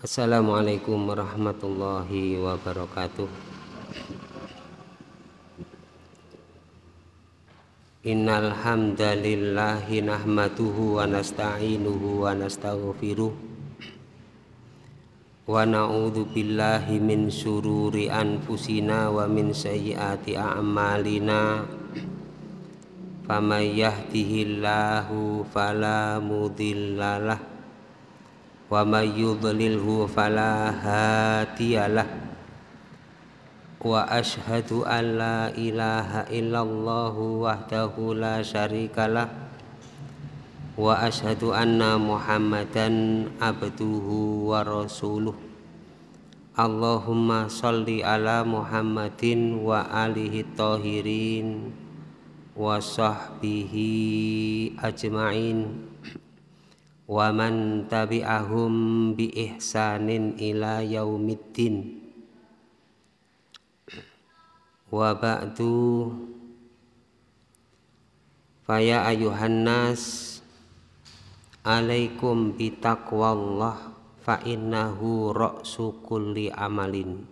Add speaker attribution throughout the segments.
Speaker 1: Assalamualaikum warahmatullahi wabarakatuh Innalhamdalillahi nahmatuhu wa nasta'inuhu wa nasta'ufiruh wa na'udhu billahi min sururi anfusina wa min sayyati a'malina faman yahdihillahu falamudillalah wa may yudlilhu fala hadiyalah wa ashhadu an la ilaha illallah wahdahu la syarikalah wa ashhadu anna muhammadan abduhu wa rasuluh Allahumma salli ala Muhammadin wa alihi tahirin wa sahbihi ajmain wa man tabi'ahum bi ihsanin ila yaumiddin wa ba'du faya ayuhan nas alaikum taqwallah fa innahu ra'su kulli amalin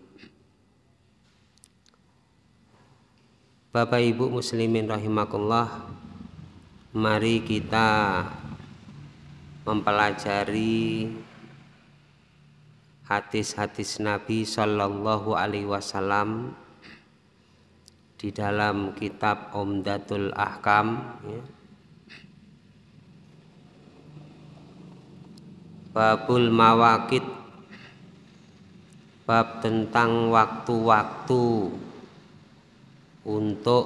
Speaker 1: Bapak Ibu muslimin rahimakumullah mari kita mempelajari hadis-hadis Nabi Shallallahu Alaihi Wasallam di dalam kitab Omdatul Ahkam ya. Babul mawakit Bab tentang waktu-waktu untuk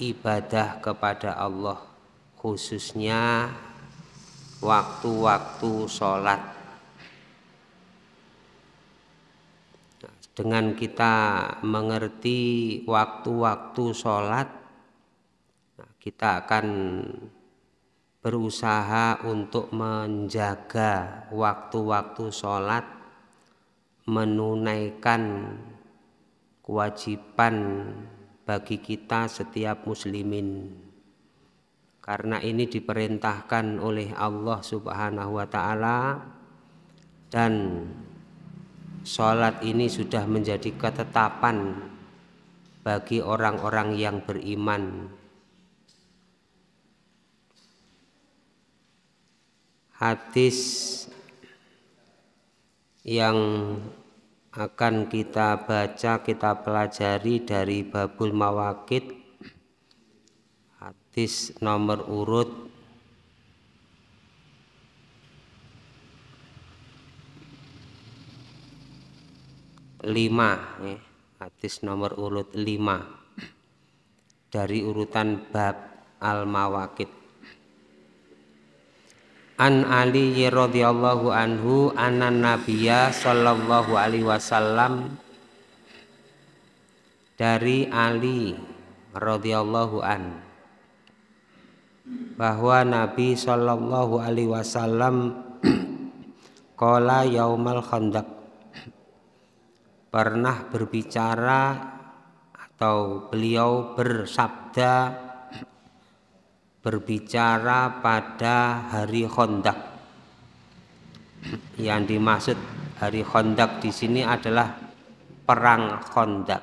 Speaker 1: ibadah kepada Allah khususnya waktu-waktu sholat nah, dengan kita mengerti waktu-waktu sholat nah, kita akan berusaha untuk menjaga waktu-waktu sholat menunaikan kewajiban bagi kita setiap muslimin karena ini diperintahkan oleh Allah Subhanahu wa taala dan sholat ini sudah menjadi ketetapan bagi orang-orang yang beriman hadis yang akan kita baca, kita pelajari dari Babul Mawakid Hadis nomor urut lima ya. hadis nomor urut lima dari urutan bab al mawakid An Ali radhiyallahu anhu anan nabiyya sallallahu alaihi wasallam dari Ali radhiyallahu anhu bahwa Nabi Shallallahu Alaihi Wasallam kola yaumal khandak pernah berbicara atau beliau bersabda berbicara pada hari khandak yang dimaksud hari khandak di sini adalah perang khandak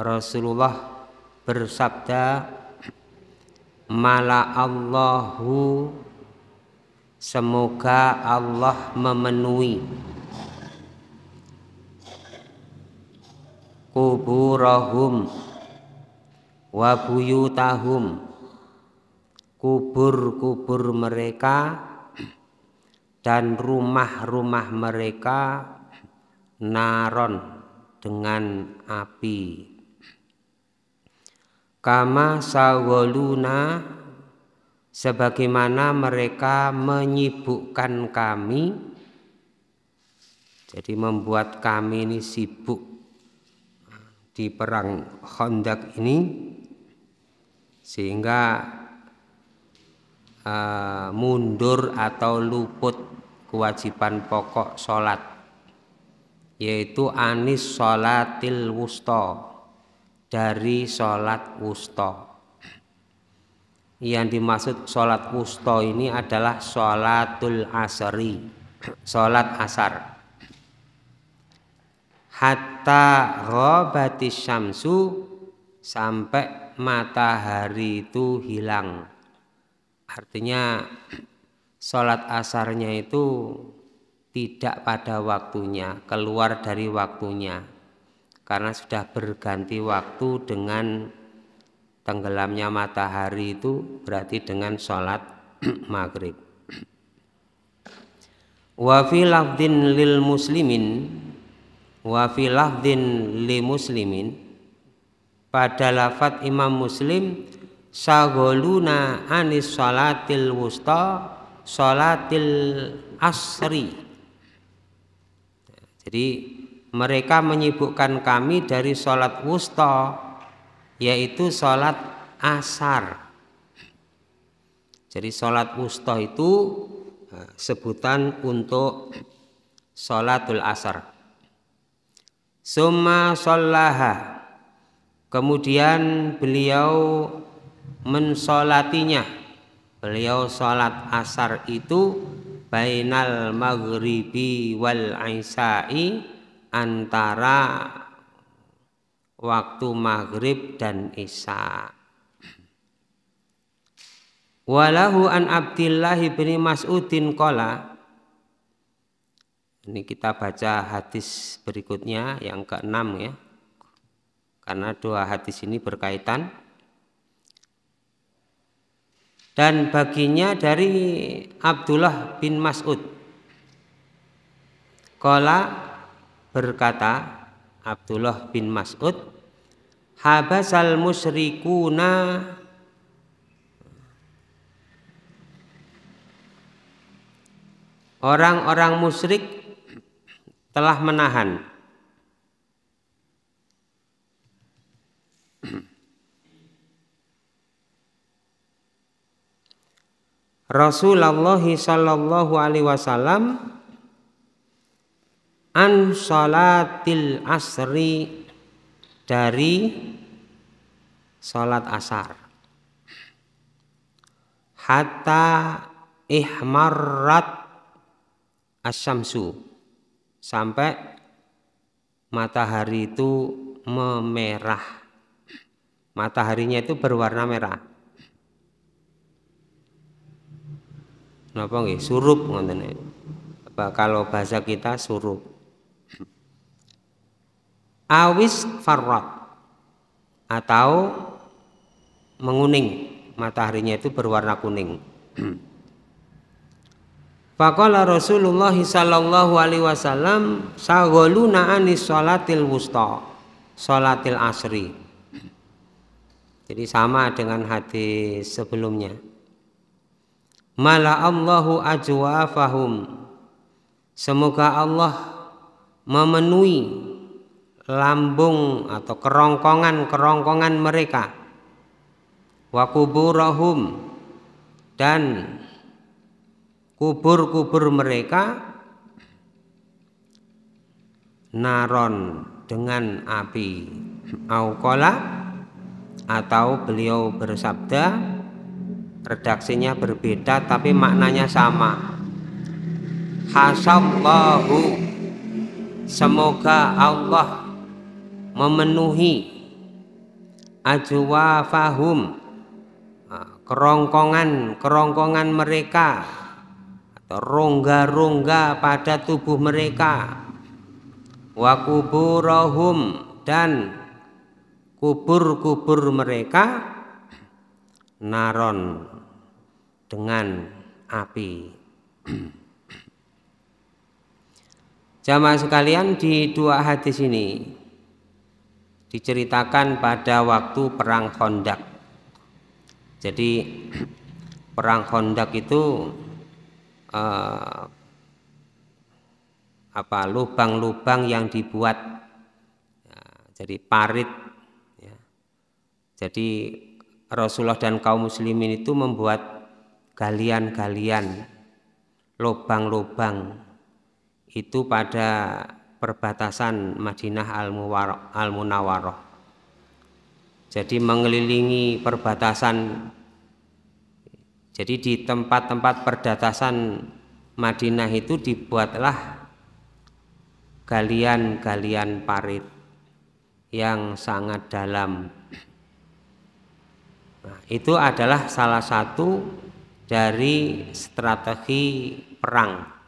Speaker 1: Rasulullah bersabda mala Allahu semoga Allah memenuhi kuburahum wa buyutahum kubur-kubur mereka dan rumah-rumah mereka naron dengan api kama sawoluna sebagaimana mereka menyibukkan kami jadi membuat kami ini sibuk di perang Hondak ini sehingga uh, mundur atau luput kewajiban pokok sholat yaitu anis sholatil wusta dari sholat wusto yang dimaksud sholat wusto ini adalah sholatul asri sholat asar hatta ghobati syamsu sampai matahari itu hilang artinya sholat asarnya itu tidak pada waktunya keluar dari waktunya karena sudah berganti waktu dengan tenggelamnya matahari itu berarti dengan sholat maghrib wa fi lafdin lil muslimin wa fi lafdin li muslimin pada lafat imam muslim sagoluna anis sholatil wusta sholatil asri jadi mereka menyibukkan kami dari sholat wusta yaitu sholat asar jadi sholat wusta itu e, sebutan untuk sholatul asar summa sholaha kemudian beliau mensolatinya beliau sholat asar itu bainal maghribi wal isai antara waktu maghrib dan isya. Walahu an Abdullah bin Mas'udin kola Ini kita baca hadis berikutnya yang ke keenam ya Karena dua hadis ini berkaitan Dan baginya dari Abdullah bin Mas'ud Kola berkata Abdullah bin Mas'ud habasal musyrikuna orang-orang musyrik telah menahan Rasulullah sallallahu Alaihi Wasallam an salatil asri dari salat asar hatta ihmarrat asyamsu sampai matahari itu memerah mataharinya itu berwarna merah napa nggih surup ngoten apa kalau bahasa kita surup awis farrot atau menguning mataharinya itu berwarna kuning Faqala Rasulullah sallallahu alaihi wasallam sagoluna anis salatil wusta salatil asri jadi sama dengan hadis sebelumnya Mala Allahu ajwa fahum Semoga Allah memenuhi lambung atau kerongkongan-kerongkongan mereka wa kuburahum dan kubur-kubur mereka naron dengan api aukola atau beliau bersabda redaksinya berbeda tapi maknanya sama hasallahu semoga Allah memenuhi ajwa fahum kerongkongan kerongkongan mereka atau rongga-rongga pada tubuh mereka wa dan kubur-kubur mereka naron dengan api jamaah sekalian di dua hadis ini diceritakan pada waktu perang Kondak. Jadi perang Kondak itu eh, apa lubang-lubang yang dibuat ya, jadi parit ya. Jadi Rasulullah dan kaum muslimin itu membuat galian-galian lubang-lubang itu pada perbatasan Madinah Al-Munawaroh. Jadi mengelilingi perbatasan. Jadi di tempat-tempat perbatasan Madinah itu dibuatlah galian-galian parit yang sangat dalam. Nah, itu adalah salah satu dari strategi perang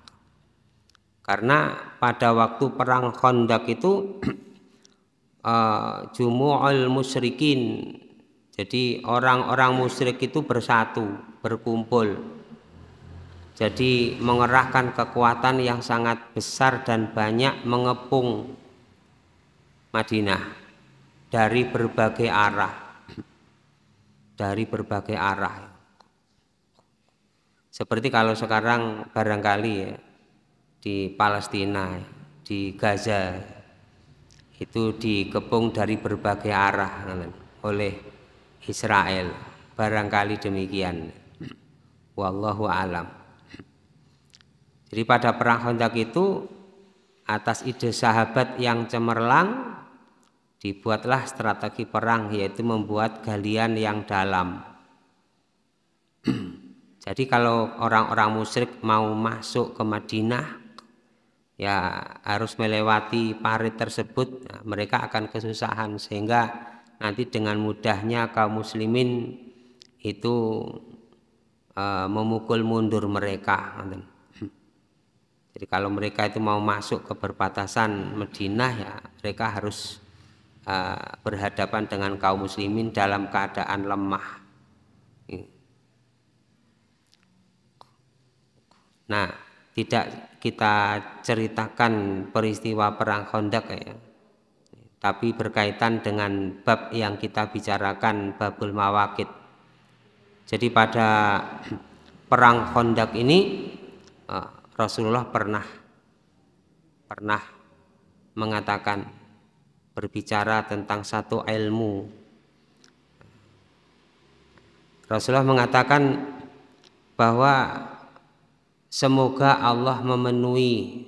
Speaker 1: karena pada waktu perang Khandaq itu uh, jumu'ul musyrikin. Jadi orang-orang musyrik itu bersatu, berkumpul. Jadi mengerahkan kekuatan yang sangat besar dan banyak mengepung Madinah dari berbagai arah. Dari berbagai arah. Seperti kalau sekarang barangkali ya, di Palestina, di Gaza itu dikepung dari berbagai arah oleh Israel. Barangkali demikian. Wallahu alam. Jadi pada perang Khandaq itu atas ide sahabat yang cemerlang dibuatlah strategi perang yaitu membuat galian yang dalam. Jadi kalau orang-orang musyrik mau masuk ke Madinah ya harus melewati parit tersebut ya, mereka akan kesusahan sehingga nanti dengan mudahnya kaum muslimin itu uh, memukul mundur mereka jadi kalau mereka itu mau masuk ke perbatasan Medina ya mereka harus uh, berhadapan dengan kaum muslimin dalam keadaan lemah nah tidak kita ceritakan peristiwa perang Khandaq ya. Tapi berkaitan dengan bab yang kita bicarakan babul mawakid. Jadi pada perang Khandaq ini eh, Rasulullah pernah pernah mengatakan berbicara tentang satu ilmu. Rasulullah mengatakan bahwa Semoga Allah memenuhi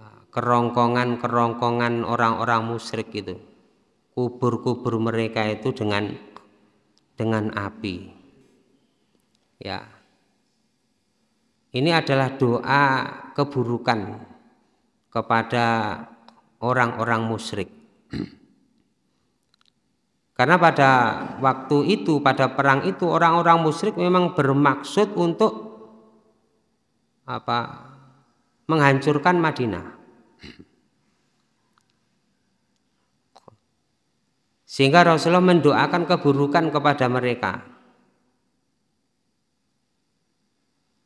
Speaker 1: ah, kerongkongan-kerongkongan orang-orang musyrik itu. Kubur-kubur mereka itu dengan dengan api. Ya. Ini adalah doa keburukan kepada orang-orang musyrik. Karena pada waktu itu, pada perang itu orang-orang musyrik memang bermaksud untuk apa menghancurkan Madinah. Sehingga Rasulullah mendoakan keburukan kepada mereka.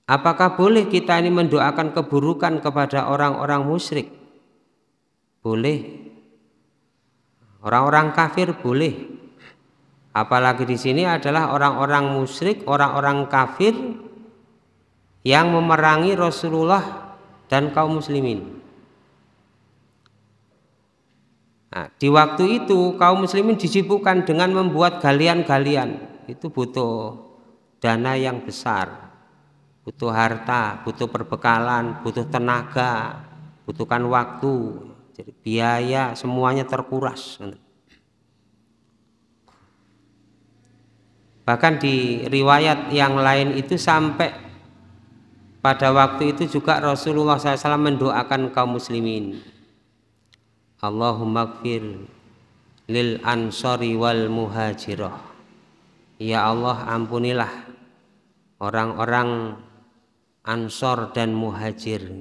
Speaker 1: Apakah boleh kita ini mendoakan keburukan kepada orang-orang musyrik? Boleh. Orang-orang kafir boleh. Apalagi di sini adalah orang-orang musyrik, orang-orang kafir yang memerangi Rasulullah dan kaum muslimin. Nah, di waktu itu kaum muslimin disibukkan dengan membuat galian-galian. Itu butuh dana yang besar, butuh harta, butuh perbekalan, butuh tenaga, butuhkan waktu, jadi biaya semuanya terkuras. Bahkan di riwayat yang lain itu sampai pada waktu itu juga Rasulullah SAW mendoakan kaum muslimin. Allahumma gfir lil ansari wal muhajirah. Ya Allah ampunilah orang-orang ansor dan muhajir.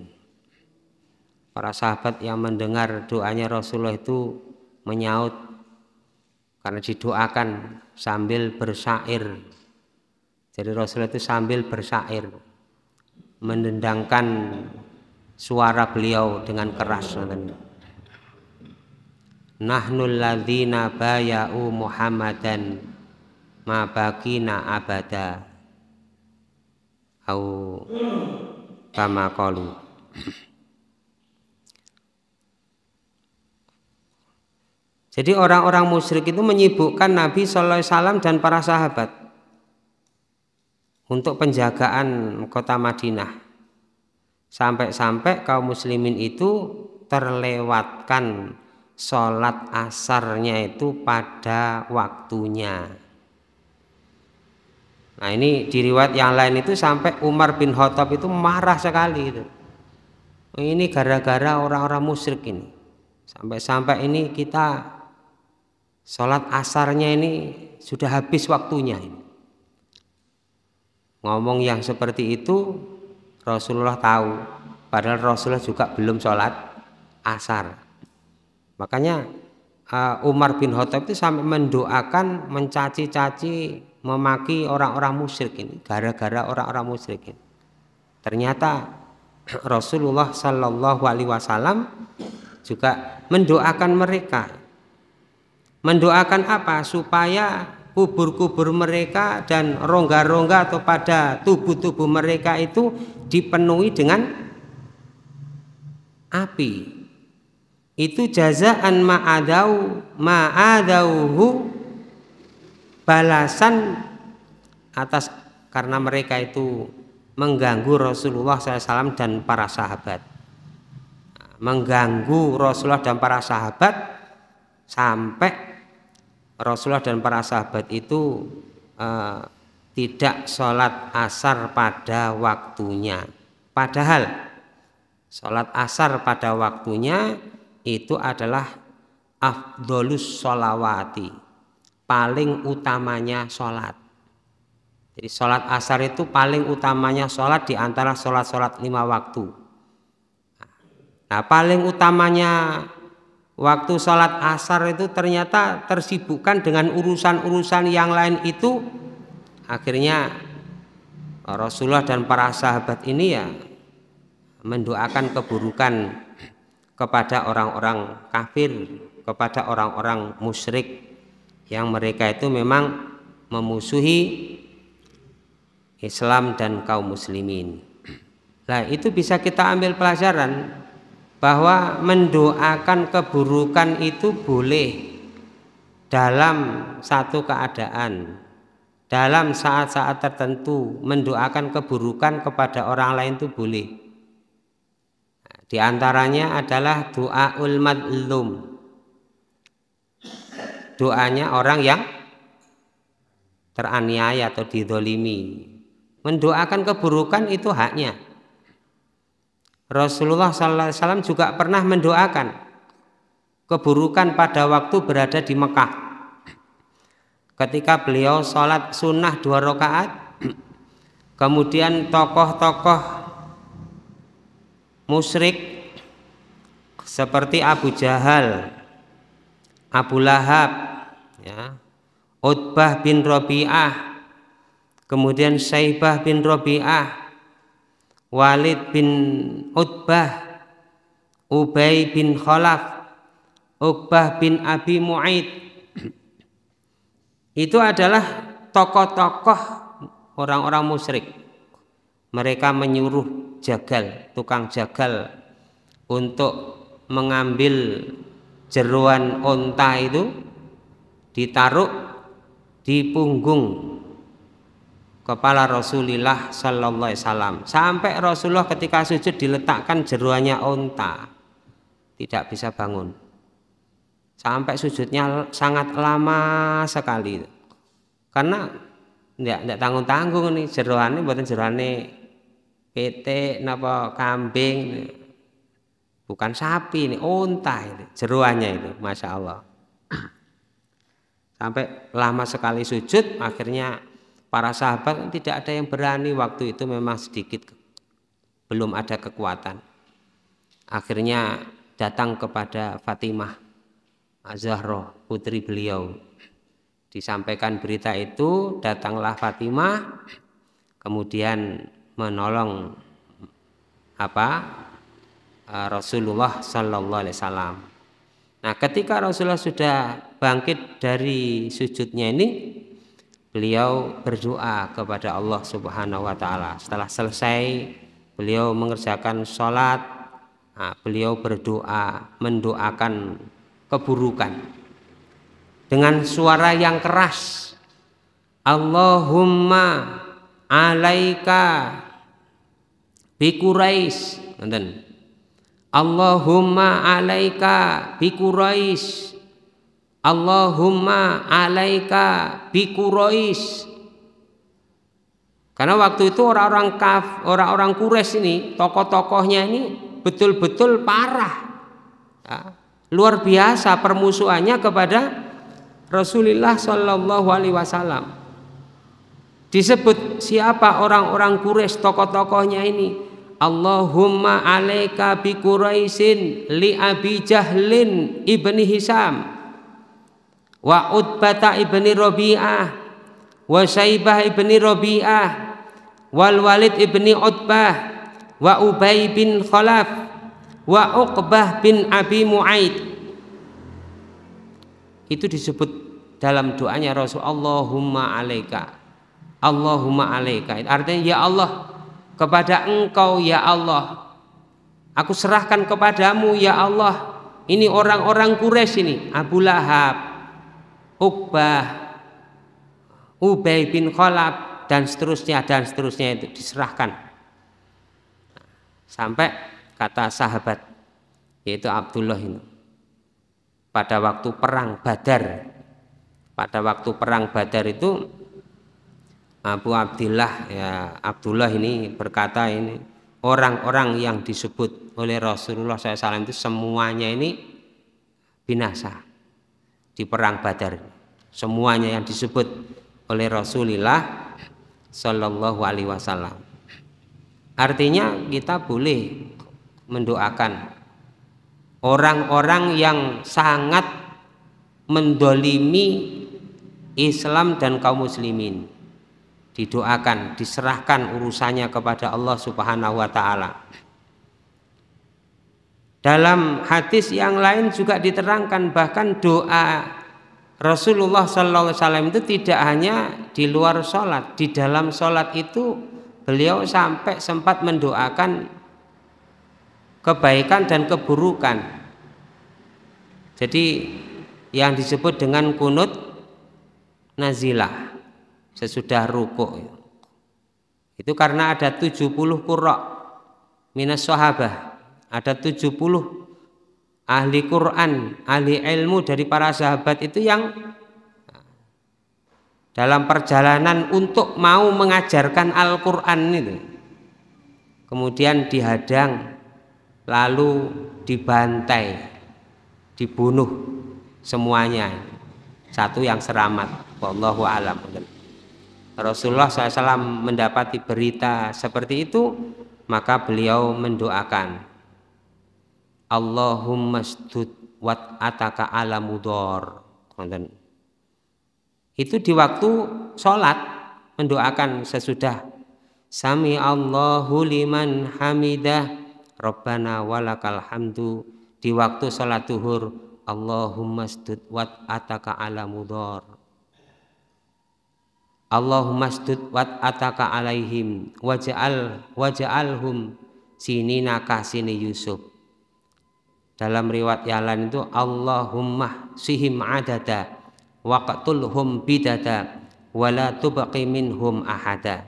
Speaker 1: Para sahabat yang mendengar doanya Rasulullah itu menyaut karena didoakan sambil bersair. Jadi Rasulullah itu sambil bersair mendendangkan suara beliau dengan keras Nahnul ladzina bayau Muhammadan ma bakina abada au kama qalu Jadi orang-orang musyrik itu menyibukkan Nabi sallallahu wasallam dan para sahabat untuk penjagaan kota Madinah. Sampai-sampai kaum muslimin itu terlewatkan sholat asarnya itu pada waktunya. Nah ini diriwat yang lain itu sampai Umar bin Khattab itu marah sekali itu. Ini gara-gara orang-orang musyrik ini. Sampai-sampai ini kita sholat asarnya ini sudah habis waktunya ini ngomong yang seperti itu Rasulullah tahu padahal Rasulullah juga belum sholat asar makanya eh, Umar bin Khattab itu sampai mendoakan mencaci-caci memaki orang-orang musyrik ini gara-gara orang-orang musyrik ini ternyata Rasulullah Shallallahu Alaihi Wasallam juga mendoakan mereka. Mendoakan apa? Supaya kubur-kubur mereka dan rongga-rongga atau pada tubuh-tubuh mereka itu dipenuhi dengan api. Itu jazaan ma'adau ma'adauhu balasan atas karena mereka itu mengganggu Rasulullah SAW dan para sahabat. Mengganggu Rasulullah dan para sahabat sampai Rasulullah dan para sahabat itu eh, tidak sholat asar pada waktunya. Padahal sholat asar pada waktunya itu adalah afdolus sholawati, paling utamanya sholat. Jadi sholat asar itu paling utamanya sholat di antara sholat-sholat lima waktu. Nah paling utamanya waktu sholat asar itu ternyata tersibukkan dengan urusan-urusan yang lain itu akhirnya Rasulullah dan para sahabat ini ya mendoakan keburukan kepada orang-orang kafir kepada orang-orang musyrik yang mereka itu memang memusuhi Islam dan kaum muslimin. Nah, itu bisa kita ambil pelajaran bahwa mendoakan keburukan itu boleh dalam satu keadaan dalam saat-saat tertentu mendoakan keburukan kepada orang lain itu boleh di antaranya adalah doa ulmadlum doanya orang yang teraniaya atau didolimi mendoakan keburukan itu haknya Rasulullah SAW juga pernah mendoakan keburukan pada waktu berada di Mekah. Ketika beliau sholat sunnah dua rakaat, kemudian tokoh-tokoh musyrik seperti Abu Jahal, Abu Lahab, ya, Utbah bin Robi'ah, kemudian Saibah bin Robi'ah, Walid bin Utbah, Ubay bin Khalaf, Uqbah bin Abi Mu'aid. Itu adalah tokoh-tokoh orang-orang musyrik. Mereka menyuruh jagal, tukang jagal untuk mengambil jeruan onta itu ditaruh di punggung kepala Rasulullah Sallallahu Alaihi Wasallam sampai Rasulullah ketika sujud diletakkan jeruannya unta tidak bisa bangun sampai sujudnya sangat lama sekali karena tidak tidak tanggung tanggung nih jeruannya buatan jeruannya PT napa kambing bukan sapi ini onta ini jeruannya itu masya Allah sampai lama sekali sujud akhirnya Para sahabat kan tidak ada yang berani waktu itu memang sedikit belum ada kekuatan. Akhirnya datang kepada Fatimah Azahro putri beliau. Disampaikan berita itu, datanglah Fatimah kemudian menolong apa eh, Rasulullah Sallallahu Alaihi Wasallam. Nah, ketika Rasulullah sudah bangkit dari sujudnya ini, beliau berdoa kepada Allah Subhanahu wa taala. Setelah selesai beliau mengerjakan sholat, nah, beliau berdoa mendoakan keburukan dengan suara yang keras. Allahumma alaika bi Quraisy. Allahumma alaika bi Quraisy Allahumma alaika bikurois karena waktu itu orang-orang kaf, orang-orang kures ini, tokoh-tokohnya ini betul-betul parah. Ya, luar biasa permusuhannya kepada Rasulullah Shallallahu alaihi wasallam. Disebut siapa orang-orang kures tokoh-tokohnya ini? Allahumma alaika bi li Abi Jahlin ibni Hisam wa Utbata ibni Rabi'ah wa Saibah ibni Rabi'ah wal Walid ibni Utbah wa Ubay bin Khalaf wa Uqbah bin Abi Mu'aid itu disebut dalam doanya Rasul Allahumma alaika Allahumma alaika artinya ya Allah kepada engkau ya Allah aku serahkan kepadamu ya Allah ini orang-orang Quraisy ini Abu Lahab ubah Ubay bin Khalab dan seterusnya dan seterusnya itu diserahkan. Sampai kata sahabat yaitu Abdullah ini pada waktu perang Badar. Pada waktu perang Badar itu Abu Abdullah ya Abdullah ini berkata ini orang-orang yang disebut oleh Rasulullah SAW itu semuanya ini binasa di perang Badar semuanya yang disebut oleh Rasulullah Shallallahu Alaihi Wasallam. Artinya kita boleh mendoakan orang-orang yang sangat mendolimi Islam dan kaum muslimin didoakan diserahkan urusannya kepada Allah Subhanahu wa taala. Dalam hadis yang lain juga diterangkan bahkan doa Rasulullah Sallallahu Alaihi Wasallam itu tidak hanya di luar sholat, di dalam sholat itu beliau sampai sempat mendoakan kebaikan dan keburukan. Jadi yang disebut dengan kunut nazilah sesudah ruku itu karena ada 70 kurok minus sahabah ada 70 ahli Quran, ahli ilmu dari para sahabat itu yang dalam perjalanan untuk mau mengajarkan Al-Quran itu. Kemudian dihadang, lalu dibantai, dibunuh semuanya. Satu yang seramat, wallahu alam. Rasulullah SAW mendapati berita seperti itu, maka beliau mendoakan Allahumma stud wat ataka ala mudor. Itu di waktu sholat mendoakan sesudah Sami Allahu liman hamidah Rabbana walakal hamdu di waktu sholat duhur Allahumma stud wat ataka ala mudor Allahumma stud wat ataka alaihim waja'al waja'alhum sini sini Yusuf dalam riwayat yang lain itu Allahumma sihim adada waqtulhum bidada wala tubaqi minhum ahada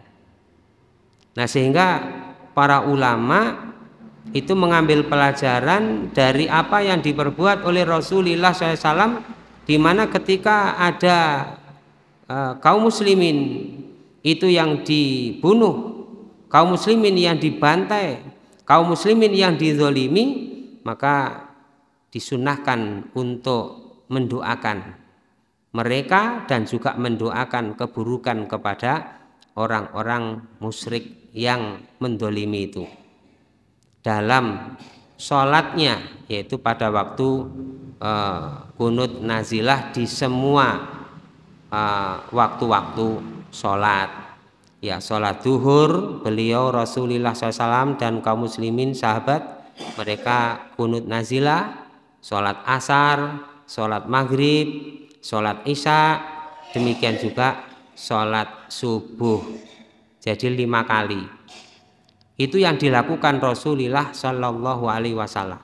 Speaker 1: nah sehingga para ulama itu mengambil pelajaran dari apa yang diperbuat oleh Rasulullah SAW di mana ketika ada uh, kaum muslimin itu yang dibunuh kaum muslimin yang dibantai kaum muslimin yang dizolimi maka disunahkan untuk mendoakan mereka dan juga mendoakan keburukan kepada orang-orang musyrik yang mendolimi itu dalam sholatnya yaitu pada waktu uh, nazilah di semua eh, waktu-waktu uh, sholat ya sholat duhur beliau Rasulullah SAW dan kaum muslimin sahabat mereka kunut nazilah sholat asar, sholat maghrib, sholat isya, demikian juga sholat subuh. Jadi lima kali. Itu yang dilakukan Rasulullah Shallallahu Alaihi Wasallam.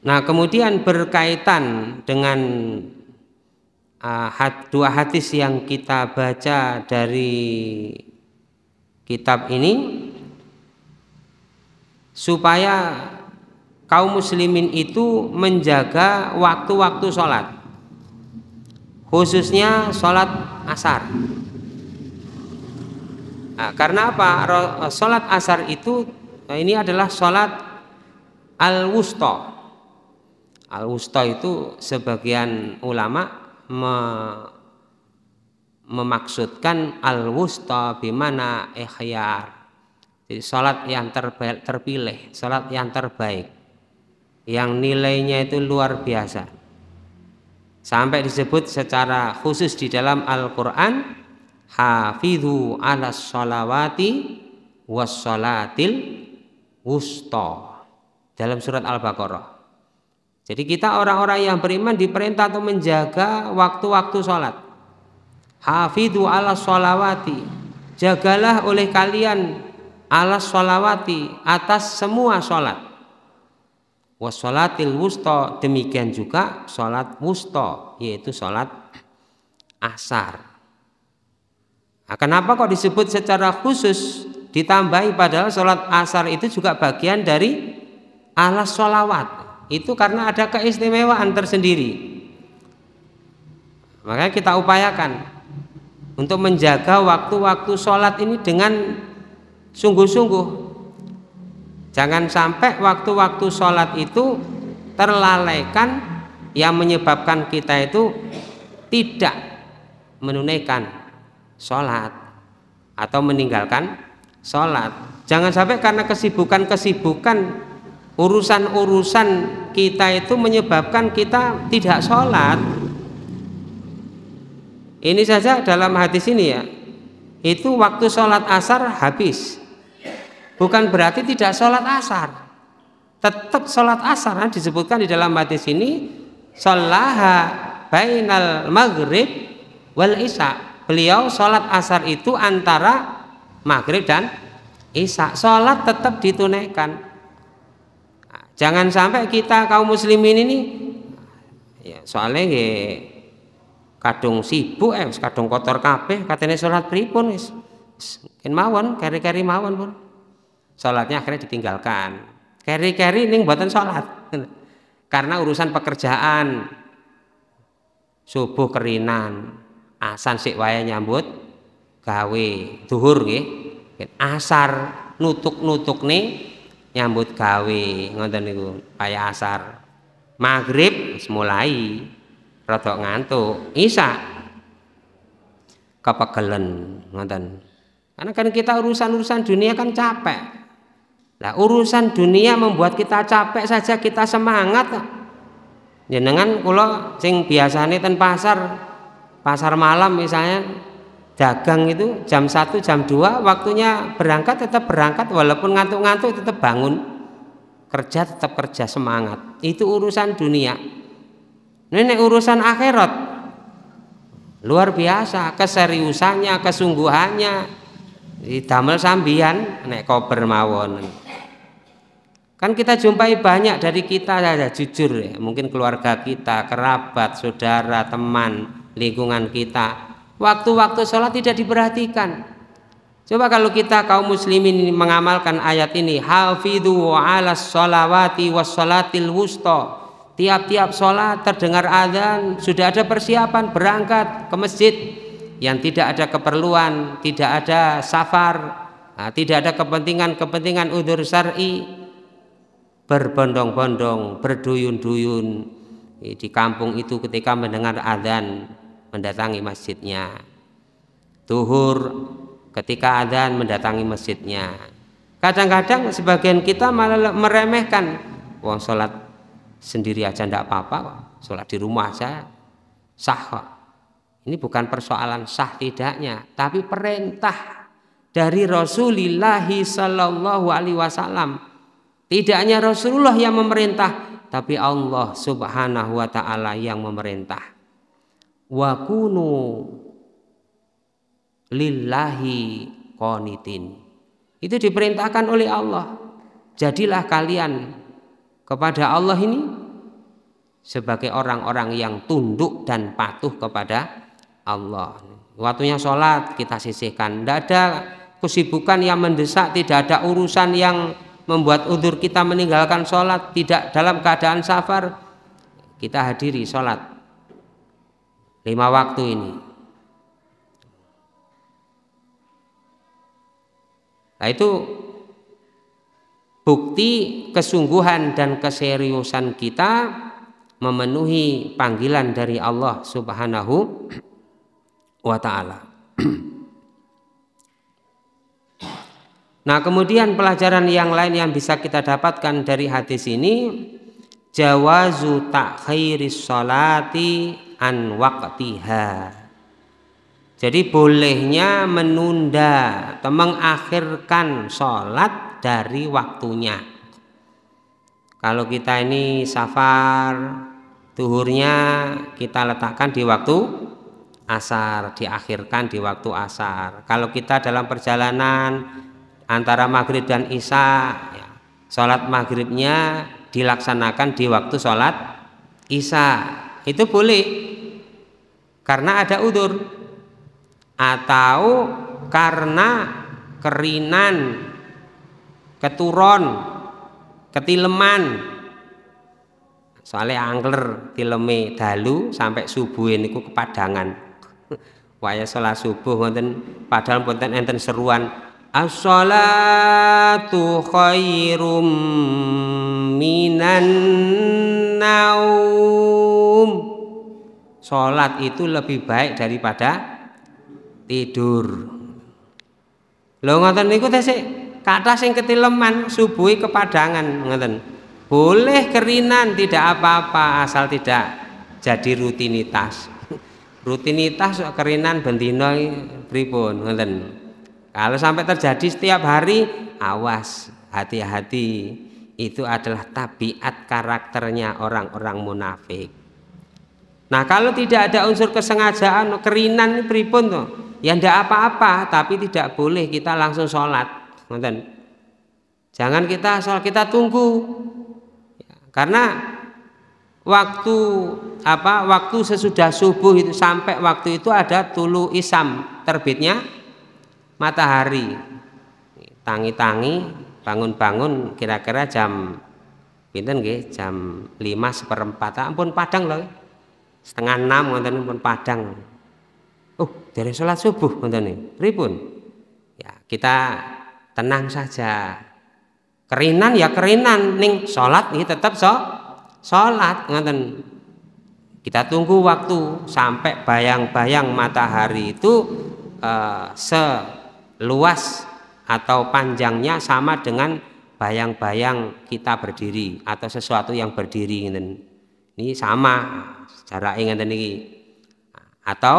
Speaker 1: Nah kemudian berkaitan dengan uh, had, dua hadis yang kita baca dari kitab ini supaya kaum muslimin itu menjaga waktu-waktu sholat khususnya sholat asar nah, karena apa sholat asar itu nah, ini adalah sholat al-wusta al-wusta itu sebagian ulama me memaksudkan al-wusta bimana ikhyar jadi sholat yang terbaik, terpilih, sholat yang terbaik. Yang nilainya itu luar biasa. Sampai disebut secara khusus di dalam Al-Qur'an hafidhu ala sholawati was sholatil Dalam surat Al-Baqarah. Jadi kita orang-orang yang beriman diperintah untuk menjaga waktu-waktu sholat. Hafidhu ala sholawati. Jagalah oleh kalian Alas sholawati atas semua sholat wasolatil wusto demikian juga sholat wusto yaitu sholat asar nah, kenapa kok disebut secara khusus ditambahi padahal sholat asar itu juga bagian dari alas sholawat itu karena ada keistimewaan tersendiri makanya kita upayakan untuk menjaga waktu-waktu sholat ini dengan sungguh-sungguh. Jangan sampai waktu-waktu sholat itu terlalaikan yang menyebabkan kita itu tidak menunaikan sholat atau meninggalkan sholat. Jangan sampai karena kesibukan-kesibukan urusan-urusan kita itu menyebabkan kita tidak sholat. Ini saja dalam hadis ini ya, itu waktu sholat asar habis bukan berarti tidak sholat asar. Tetap sholat asar nah, disebutkan di dalam hadis ini sholaha bainal maghrib wal isya. Beliau sholat asar itu antara maghrib dan isya. Sholat tetap ditunaikan. Jangan sampai kita kaum muslimin ini ya, soalnya ya, kadung sibuk eh kadung kotor kabeh katanya sholat pripun is, mawon kari-kari mawon pun. Sholatnya akhirnya ditinggalkan. Keri-keri ini buatan sholat. Karena urusan pekerjaan. Subuh kerinan. Asan sikwaya nyambut gawe duhur gitu. Asar nutuk-nutuk nih nyambut gawe ngoten niku kaya asar. Maghrib mulai rodok ngantuk. Isa kepegelen ngoten karena kan kita urusan-urusan dunia kan capek lah urusan dunia membuat kita capek saja kita semangat. Jenengan kula sing biasane ten pasar pasar malam misalnya dagang itu jam 1 jam 2 waktunya berangkat tetap berangkat walaupun ngantuk-ngantuk tetap bangun kerja tetap kerja semangat itu urusan dunia ini urusan akhirat luar biasa keseriusannya kesungguhannya di damel sambian nek kober mawon Kan kita jumpai banyak dari kita ada ya, ya, jujur ya, mungkin keluarga kita, kerabat, saudara, teman, lingkungan kita. Waktu-waktu sholat tidak diperhatikan. Coba kalau kita kaum muslimin mengamalkan ayat ini, hafidhu ala sholawati was wusto. Tiap-tiap sholat terdengar azan sudah ada persiapan berangkat ke masjid yang tidak ada keperluan, tidak ada safar, nah, tidak ada kepentingan-kepentingan udur syari berbondong-bondong, berduyun-duyun di kampung itu ketika mendengar azan mendatangi masjidnya. Tuhur ketika azan mendatangi masjidnya. Kadang-kadang sebagian kita malah meremehkan wong sholat sendiri aja ndak apa-apa, sholat di rumah aja sah kok. Ini bukan persoalan sah tidaknya, tapi perintah dari Rasulullah Shallallahu Alaihi Wasallam tidak hanya Rasulullah yang memerintah, tapi Allah Subhanahu wa taala yang memerintah. Wa kunu lillahi qanitin. Itu diperintahkan oleh Allah. Jadilah kalian kepada Allah ini sebagai orang-orang yang tunduk dan patuh kepada Allah. Waktunya sholat kita sisihkan. Tidak ada kesibukan yang mendesak, tidak ada urusan yang membuat udur kita meninggalkan sholat tidak dalam keadaan safar kita hadiri sholat lima waktu ini nah itu bukti kesungguhan dan keseriusan kita memenuhi panggilan dari Allah Subhanahu wa taala. Nah, kemudian pelajaran yang lain yang bisa kita dapatkan dari hadis ini jawazu takhiris salati an waqtiha. Jadi bolehnya menunda atau mengakhirkan sholat dari waktunya. Kalau kita ini safar, tuhurnya kita letakkan di waktu asar, diakhirkan di waktu asar. Kalau kita dalam perjalanan antara maghrib dan isya ya. sholat maghribnya dilaksanakan di waktu sholat isya itu boleh karena ada udur atau karena kerinan keturun ketileman soalnya angler tileme dalu sampai subuh ini ku kepadangan waya sholat subuh wonten padahal wonten enten seruan As-salatu khairum minan naum Salat itu lebih baik daripada tidur Lho ngoten niku tesik kathah sing ketileman subuhi kepadangan ngoten boleh kerinan tidak apa-apa asal tidak jadi rutinitas rutinitas kerinan bendina pripun ngoten kalau sampai terjadi setiap hari, awas, hati-hati. Itu adalah tabiat karakternya orang-orang munafik. Nah, kalau tidak ada unsur kesengajaan, kerinan pripun tuh. Ya tidak apa-apa, tapi tidak boleh kita langsung sholat. Nonton. Jangan kita sholat, kita tunggu. Karena waktu apa waktu sesudah subuh itu sampai waktu itu ada tulu isam terbitnya matahari tangi-tangi bangun-bangun kira-kira jam pinten nggih jam 5 seperempat ah, ampun padang lho setengah 6 wonten pun padang oh dari sholat subuh ngoten pripun ya kita tenang saja kerinan ya kerinan ning sholat ini tetap so sholat ngoten kita tunggu waktu sampai bayang-bayang matahari itu uh, se luas atau panjangnya sama dengan bayang-bayang kita berdiri atau sesuatu yang berdiri ini sama secara ingin ini atau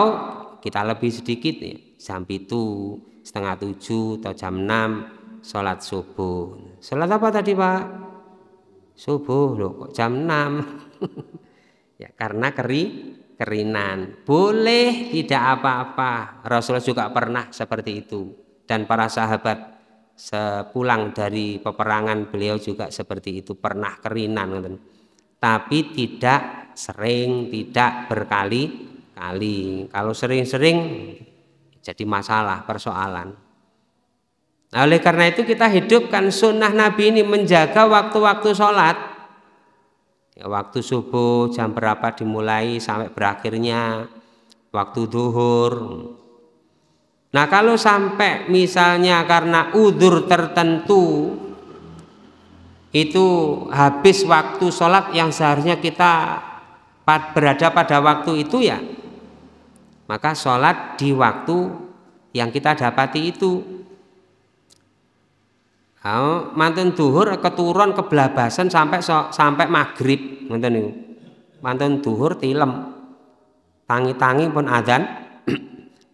Speaker 1: kita lebih sedikit sampai ya, jam itu setengah tujuh atau jam enam sholat subuh sholat apa tadi pak subuh loh kok jam enam ya karena keri kerinan boleh tidak apa-apa Rasulullah juga pernah seperti itu dan para sahabat sepulang dari peperangan beliau juga seperti itu pernah kerinan tapi tidak sering tidak berkali-kali kalau sering-sering jadi masalah persoalan nah, oleh karena itu kita hidupkan sunnah Nabi ini menjaga waktu-waktu sholat ya, waktu subuh jam berapa dimulai sampai berakhirnya waktu duhur Nah kalau sampai misalnya karena udur tertentu itu habis waktu sholat yang seharusnya kita berada pada waktu itu ya maka sholat di waktu yang kita dapati itu oh, mantan duhur keturun kebelabasan sampai so, sampai maghrib mantan duhur tilem tangi-tangi pun adhan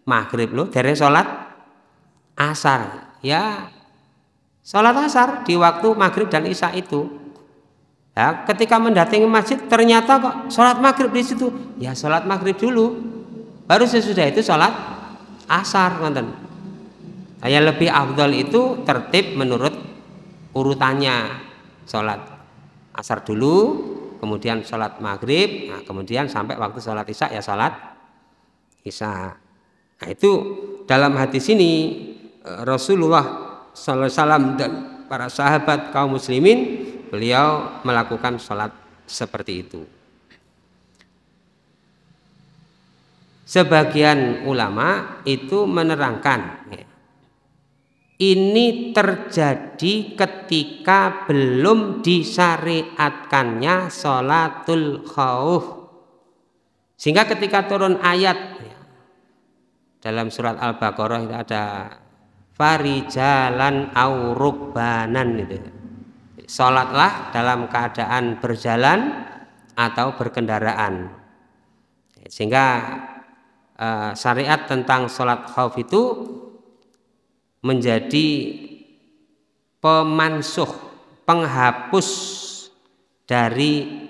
Speaker 1: maghrib loh dari sholat asar ya sholat asar di waktu maghrib dan isya itu ya, ketika mendatangi masjid ternyata kok sholat maghrib di situ ya sholat maghrib dulu baru sesudah itu sholat asar nonton saya lebih afdol itu tertib menurut urutannya sholat asar dulu kemudian sholat maghrib nah, kemudian sampai waktu sholat isya ya sholat isya Nah, itu dalam hadis ini e, Rasulullah SAW dan para sahabat kaum muslimin beliau melakukan sholat seperti itu. Sebagian ulama itu menerangkan ya, ini terjadi ketika belum disyariatkannya sholatul khauf. Sehingga ketika turun ayat dalam surat Al-Baqarah itu ada farijalan aurubanan itu. Salatlah dalam keadaan berjalan atau berkendaraan. Sehingga e, syariat tentang salat khauf itu menjadi pemansuh, penghapus dari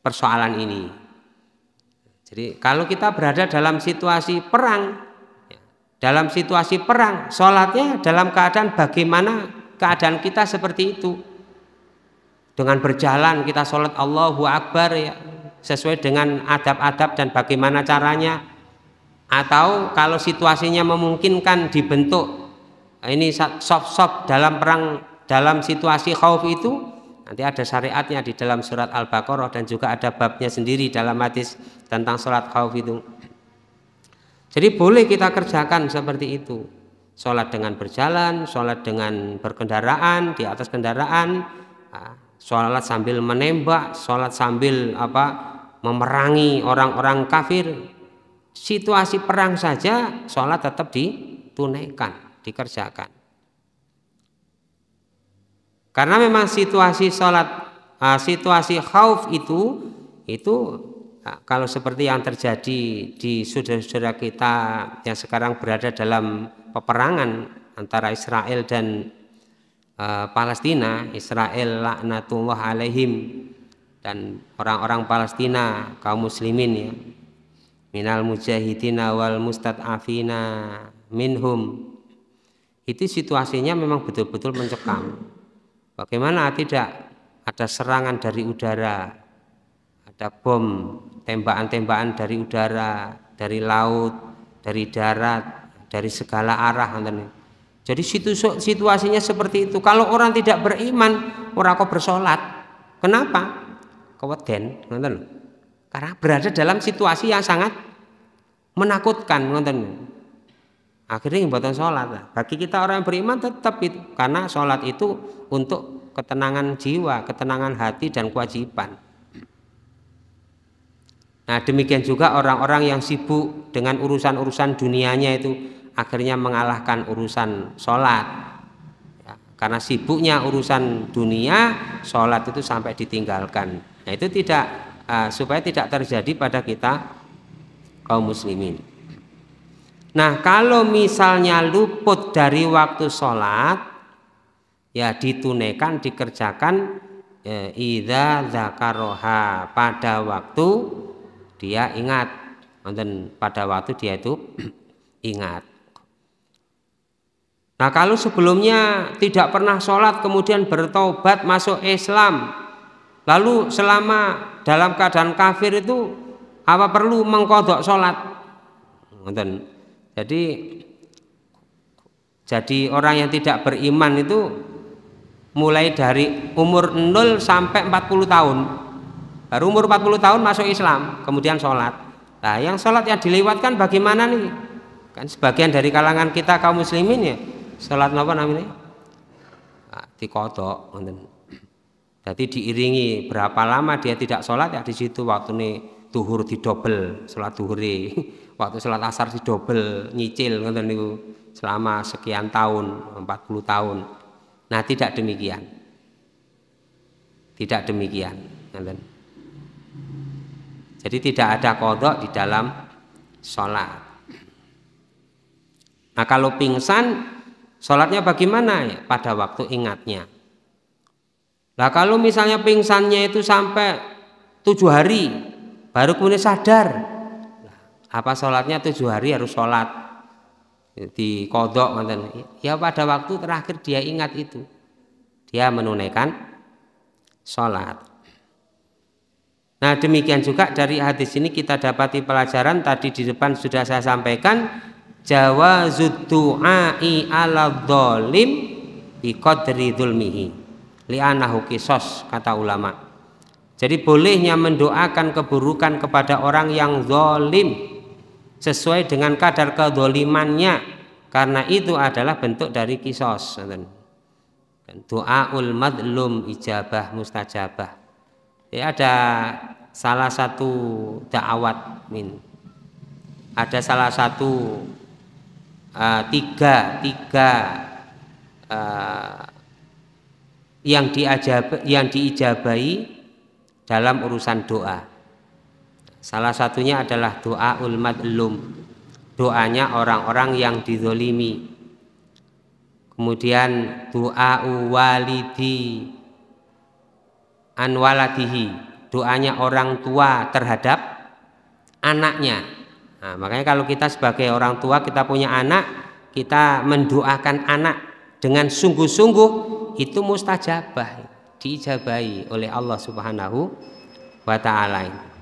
Speaker 1: persoalan ini. Jadi kalau kita berada dalam situasi perang, ya, dalam situasi perang, sholatnya dalam keadaan bagaimana keadaan kita seperti itu. Dengan berjalan kita sholat Allahu Akbar ya, sesuai dengan adab-adab dan bagaimana caranya atau kalau situasinya memungkinkan dibentuk ini soft-soft dalam perang dalam situasi khauf itu Nanti ada syariatnya di dalam surat Al-Baqarah dan juga ada babnya sendiri dalam hadis tentang sholat khawf itu. Jadi boleh kita kerjakan seperti itu. Sholat dengan berjalan, sholat dengan berkendaraan, di atas kendaraan, ah, sholat sambil menembak, sholat sambil apa memerangi orang-orang kafir. Situasi perang saja sholat tetap ditunaikan, dikerjakan. Karena memang situasi sholat, ah, situasi khauf itu, itu ah, kalau seperti yang terjadi di saudara-saudara kita yang sekarang berada dalam peperangan antara Israel dan uh, Palestina, Israel laknatullah alaihim dan orang-orang Palestina kaum muslimin ya minal mujahidin wal mustad'afina minhum itu situasinya memang betul-betul mencekam Bagaimana tidak ada serangan dari udara, ada bom, tembakan-tembakan dari udara, dari laut, dari darat, dari segala arah. Jadi situasinya seperti itu. Kalau orang tidak beriman, orang kok bersolat. Kenapa? Kewaden, nonton. Karena berada dalam situasi yang sangat menakutkan, nonton akhirnya yang buatan sholat bagi kita orang yang beriman tetap itu karena sholat itu untuk ketenangan jiwa ketenangan hati dan kewajiban nah demikian juga orang-orang yang sibuk dengan urusan-urusan dunianya itu akhirnya mengalahkan urusan sholat ya, karena sibuknya urusan dunia sholat itu sampai ditinggalkan nah itu tidak uh, supaya tidak terjadi pada kita kaum muslimin Nah kalau misalnya luput dari waktu sholat ya ditunaikan dikerjakan ya, Iza zakaroha pada waktu dia ingat dan pada waktu dia itu ingat. Nah kalau sebelumnya tidak pernah sholat kemudian bertobat masuk Islam lalu selama dalam keadaan kafir itu apa perlu mengkodok sholat? Jadi jadi orang yang tidak beriman itu mulai dari umur 0 sampai 40 tahun. Baru umur 40 tahun masuk Islam, kemudian sholat. Nah, yang sholat yang dilewatkan bagaimana nih? Kan sebagian dari kalangan kita kaum muslimin ya, sholat apa namanya? Nah, kodok. jadi diiringi berapa lama dia tidak sholat ya di situ waktu nih duhur didobel sholat duhuri waktu sholat asar si double, nyicil ngoten niku selama sekian tahun 40 tahun nah tidak demikian tidak demikian ngoten jadi tidak ada kodok di dalam sholat nah kalau pingsan sholatnya bagaimana ya pada waktu ingatnya lah kalau misalnya pingsannya itu sampai tujuh hari baru kemudian sadar apa sholatnya tujuh hari harus sholat di kodok mantan. ya pada waktu terakhir dia ingat itu dia menunaikan sholat nah demikian juga dari hadis ini kita dapati pelajaran tadi di depan sudah saya sampaikan jawa du'ai ala dolim biqadri dulmihi li'anahu kisos kata ulama jadi bolehnya mendoakan keburukan kepada orang yang zolim sesuai dengan kadar kedolimannya karena itu adalah bentuk dari kisos doa madlum ijabah mustajabah ya ada salah satu da'awat min ada salah satu uh, tiga tiga uh, yang diajab yang diijabahi dalam urusan doa Salah satunya adalah doa ulmadlum, doanya orang-orang yang didolimi. Kemudian doa uwalidi anwaladihi, doanya orang tua terhadap anaknya. Nah, makanya kalau kita sebagai orang tua kita punya anak, kita mendoakan anak dengan sungguh-sungguh itu mustajabah, diijabahi oleh Allah Subhanahu wa taala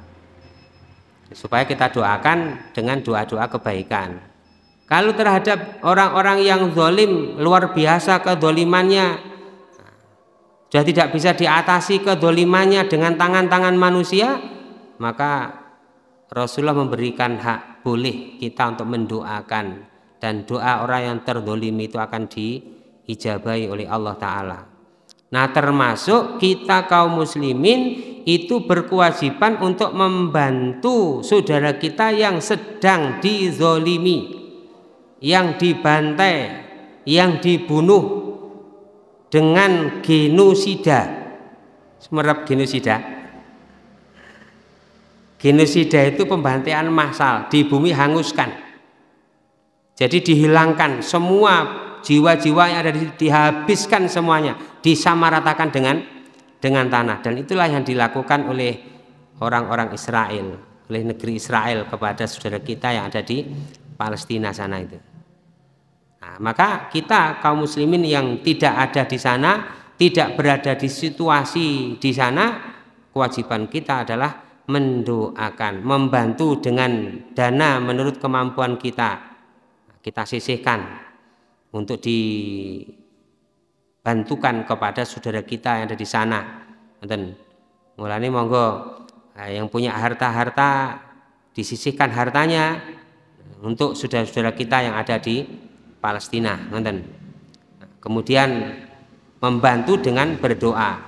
Speaker 1: supaya kita doakan dengan doa-doa kebaikan kalau terhadap orang-orang yang zolim luar biasa kedolimannya sudah tidak bisa diatasi kedolimannya dengan tangan-tangan manusia maka Rasulullah memberikan hak boleh kita untuk mendoakan dan doa orang yang terdolim itu akan diijabahi oleh Allah Ta'ala nah termasuk kita kaum muslimin itu berkewajiban untuk membantu saudara kita yang sedang dizolimi, yang dibantai, yang dibunuh dengan genosida. Semerap genosida. Genosida itu pembantaian massal di bumi hanguskan. Jadi dihilangkan semua jiwa-jiwa yang ada dihabiskan semuanya, disamaratakan dengan dengan tanah dan itulah yang dilakukan oleh orang-orang Israel oleh negeri Israel kepada saudara kita yang ada di Palestina sana itu nah, maka kita kaum muslimin yang tidak ada di sana tidak berada di situasi di sana kewajiban kita adalah mendoakan membantu dengan dana menurut kemampuan kita kita sisihkan untuk di bantukan kepada saudara kita yang ada di sana. nanten mulai monggo eh, yang punya harta-harta disisihkan hartanya untuk saudara-saudara kita yang ada di Palestina, nanten Kemudian membantu dengan berdoa.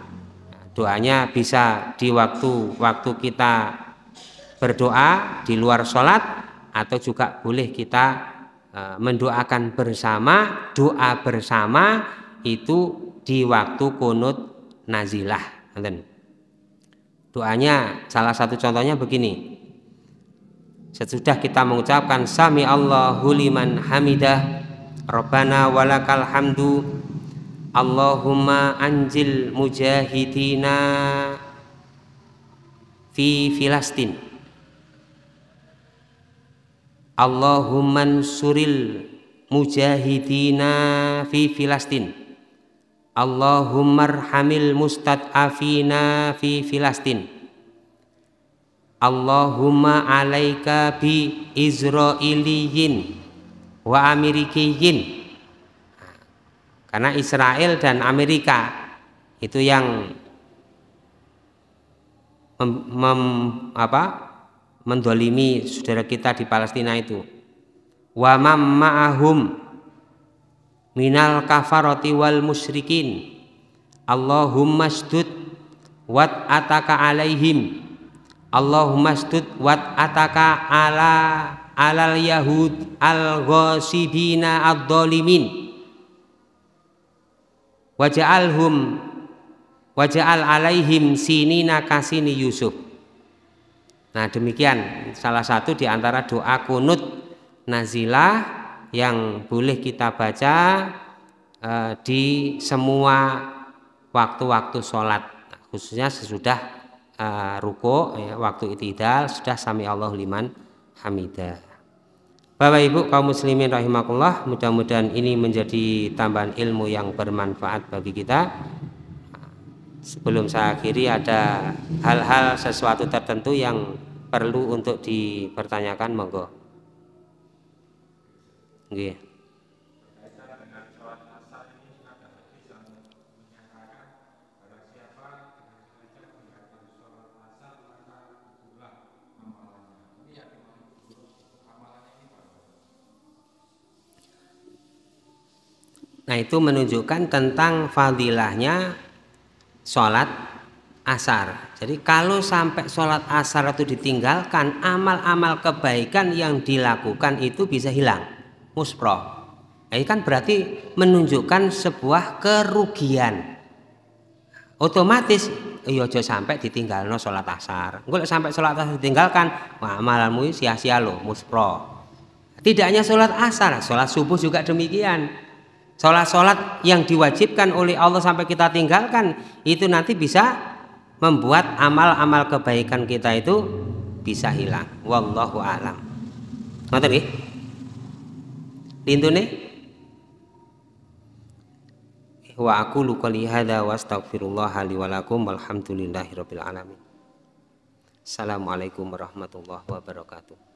Speaker 1: Doanya bisa di waktu-waktu kita berdoa di luar sholat atau juga boleh kita eh, mendoakan bersama, doa bersama itu di waktu kunut nazilah. Doanya salah satu contohnya begini. Sesudah kita mengucapkan sami Allahu liman hamidah Rabbana walakal hamdu Allahumma anjil mujahidina fi Filastin Allahumma suril mujahidina fi Filastin Allahummarhamil mustad'afina fi Filastin Allahumma alaika bi Izrailiyin wa Amerikiyin karena Israel dan Amerika itu yang mem, mem, apa, mendolimi saudara kita di Palestina itu wa ma'ahum minal kafarati wal musyrikin Allahumma sdud wat ataka alaihim Allahumma sdud wat ataka ala alal yahud al ghasidina ad-dhalimin waja'alhum waja'al alaihim sinina kasini Yusuf nah demikian salah satu di antara doa kunut nazilah yang boleh kita baca eh, di semua waktu-waktu sholat khususnya sesudah eh, ruko ya, waktu itidal sudah sami Allah liman hamidah Bapak Ibu kaum muslimin rahimakumullah mudah-mudahan ini menjadi tambahan ilmu yang bermanfaat bagi kita sebelum saya akhiri ada hal-hal sesuatu tertentu yang perlu untuk dipertanyakan monggo Nggih. Iya. Nah itu menunjukkan tentang fadilahnya sholat asar. Jadi kalau sampai sholat asar itu ditinggalkan, amal-amal kebaikan yang dilakukan itu bisa hilang. Muspro, nah, Ini kan berarti menunjukkan sebuah kerugian. Otomatis iya sampai ditinggal no sholat asar. Gue sampai sholat asar ditinggalkan, wah amalanmu sia-sia lo muspro. Tidak hanya sholat asar, sholat subuh juga demikian. Sholat-sholat yang diwajibkan oleh Allah sampai kita tinggalkan itu nanti bisa membuat amal-amal kebaikan kita itu bisa hilang. Wallahu alam. Ngoten nggih? lindune wa aku luka lihada wa astagfirullah li wa lakum alamin. Assalamualaikum warahmatullahi wabarakatuh.